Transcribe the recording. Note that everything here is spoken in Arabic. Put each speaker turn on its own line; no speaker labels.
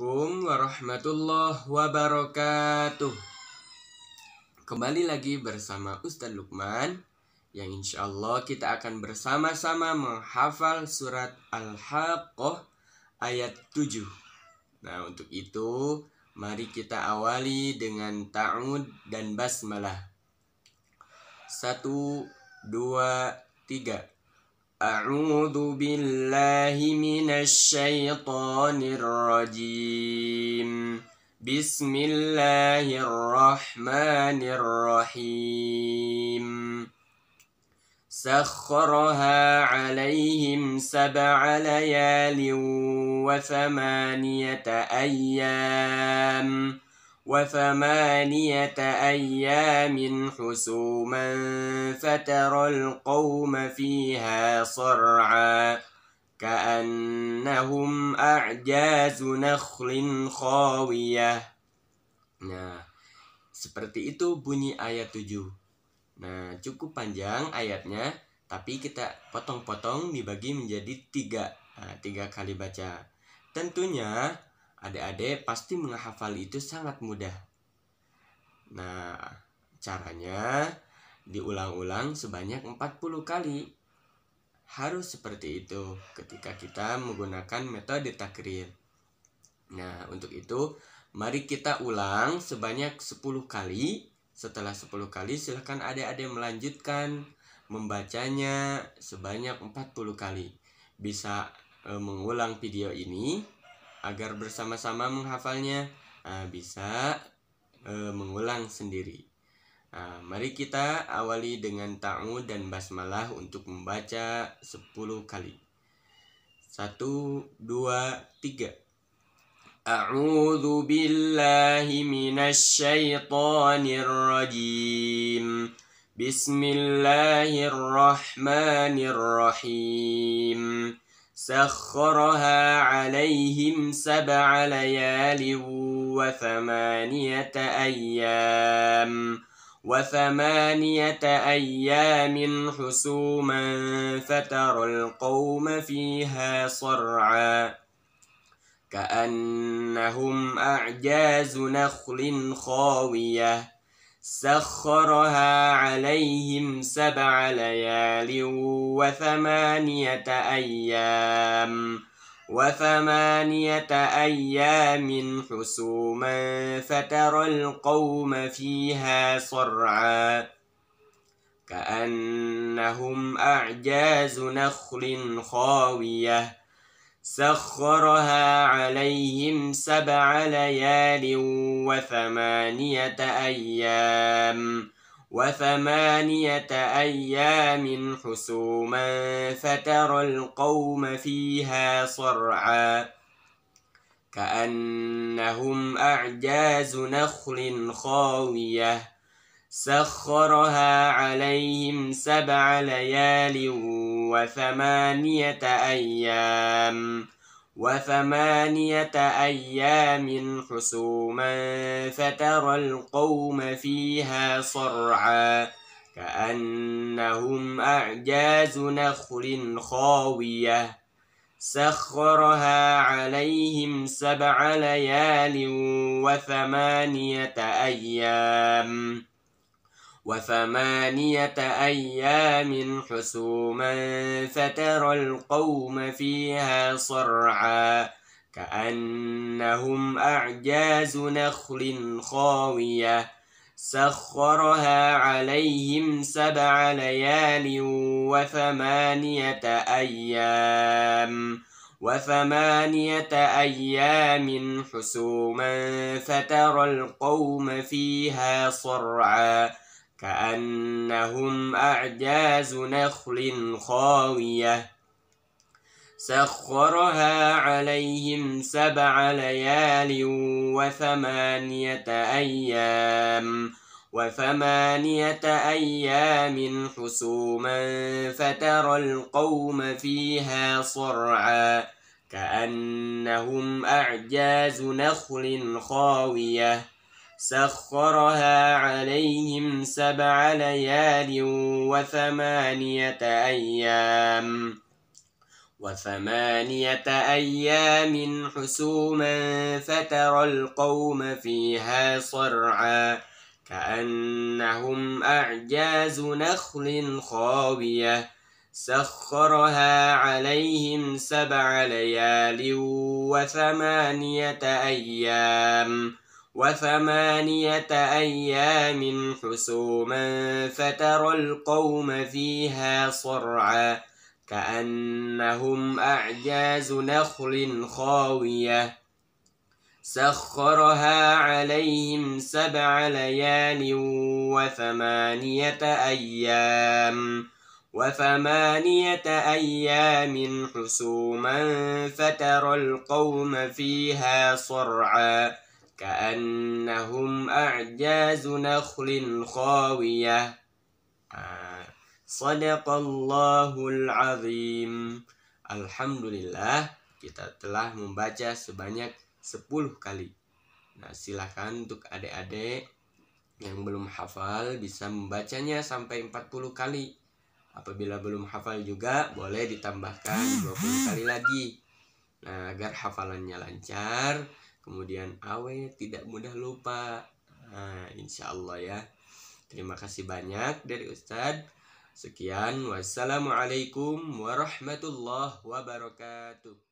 Assalamualaikum warahmatullahi wabarakatuh Kembali lagi bersama Ustadz Lukman Yang insya Allah kita akan bersama-sama menghafal surat Al-Haqqah ayat 7 Nah untuk itu mari kita awali dengan ta'ud dan basmalah Satu, dua, tiga أعوذ بالله من الشيطان الرجيم بسم الله الرحمن الرحيم سخرها عليهم سبع ليال وثمانية أيام وثمانية أيام حسوما فترى القوم فيها صرعا كأنهم أعجاز نخل خاوية Nah, seperti itu bunyi ayat 7. Nah, cukup panjang ayatnya, tapi kita potong-potong dibagi menjadi tiga, nah, tiga kali baca. Tentunya Adik-adik pasti menghafal itu sangat mudah. Nah, caranya diulang-ulang sebanyak 40 kali. Harus seperti itu ketika kita menggunakan metode takrir. Nah, untuk itu mari kita ulang sebanyak 10 kali. Setelah 10 kali silahkan adik-adik melanjutkan membacanya sebanyak 40 kali. Bisa e, mengulang video ini agar bersama-sama menghafalnya uh, bisa uh, mengulang sendiri. Uh, mari kita awali dengan ta'u dan basmalah untuk membaca 10 kali. 1 2 3 أعوذ بالله من الشيطان الرجيم بسم الله الرحمن سخرها عليهم سبع ليال وثمانية أيام وثمانية أيام حسوما فترى القوم فيها صرعا كأنهم أعجاز نخل خاوية سخرها عليهم سبع ليال وثمانية أيام وثمانية أيام حسوما فترى القوم فيها صرعا كأنهم أعجاز نخل خاوية سخرها عليهم سبع ليال وثمانية أيام وثمانية أيام حسوما فترى القوم فيها صرعا كأنهم أعجاز نخل خاوية سخرها عليهم سبع ليال وثمانية أيام وثمانية أيام حسوما فترى القوم فيها صرعا كأنهم أعجاز نخل خاوية سخرها عليهم سبع ليال وثمانية أيام وثمانية أيام حسوما فترى القوم فيها صرعا كأنهم أعجاز نخل خاوية سخرها عليهم سبع ليال وثمانية أيام وثمانية أيام حسوما فترى القوم فيها صرعا كأنهم أعجاز نخل خاوية سخرها عليهم سبع ليال وثمانية أيام وثمانية أيام حسوما فترى القوم فيها صرعا كأنهم أعجاز نخل خاوية سخرها عليهم سبع ليال وثمانية أيام وثمانية أيام حسوما فترى القوم فيها صرعا كأنهم أعجاز نخل خاوية سخرها عليهم سبع ليال وثمانية أيام وثمانية أيام حسوما فترى القوم فيها صرعا كأنهم أعجاز نخل خاوية سخرها عليهم سبع ليال وثمانية أيام وثمانية أيام حسوما فترى القوم فيها صرعا Ka'annahum أعجاز نخل khawiyah ah, Sadaqallahul azim. Alhamdulillah kita telah membaca sebanyak 10 kali. Nah, silahkan untuk adik-adik yang belum hafal bisa membacanya sampai 40 kali. Apabila belum hafal juga boleh ditambahkan 20 kali lagi. Nah, agar hafalannya lancar, kemudian awet, tidak mudah lupa. Nah, insya Allah ya. Terima kasih banyak dari Ustadz. Sekian, wassalamualaikum warahmatullahi wabarakatuh.